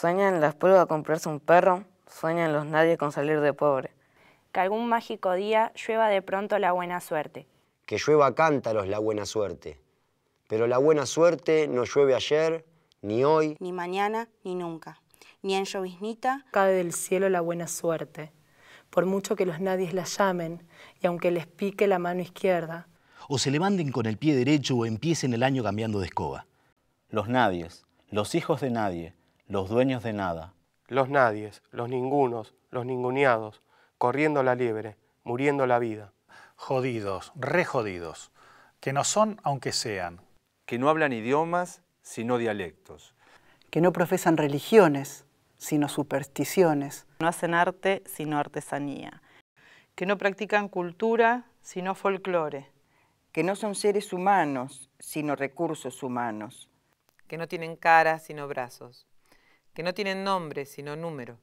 Sueñan las a comprarse un perro, sueñan los nadies con salir de pobre. Que algún mágico día llueva de pronto la buena suerte. Que llueva cántaros la buena suerte. Pero la buena suerte no llueve ayer, ni hoy, ni mañana, ni nunca. Ni en lloviznita cae del cielo la buena suerte. Por mucho que los nadies la llamen, y aunque les pique la mano izquierda. O se levanten con el pie derecho o empiecen el año cambiando de escoba. Los nadies, los hijos de nadie, los dueños de nada. Los nadies, los ningunos, los ninguneados, corriendo la liebre, muriendo la vida. Jodidos, rejodidos, que no son aunque sean. Que no hablan idiomas, sino dialectos. Que no profesan religiones, sino supersticiones. No hacen arte, sino artesanía. Que no practican cultura, sino folclore. Que no son seres humanos, sino recursos humanos. Que no tienen cara, sino brazos que no tienen nombre, sino número.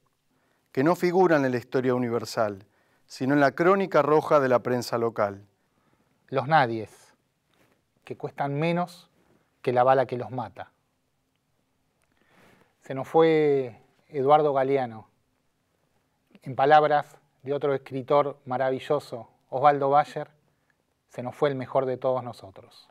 Que no figuran en la historia universal, sino en la crónica roja de la prensa local. Los nadies, que cuestan menos que la bala que los mata. Se nos fue Eduardo Galeano, en palabras de otro escritor maravilloso, Osvaldo Bayer, se nos fue el mejor de todos nosotros.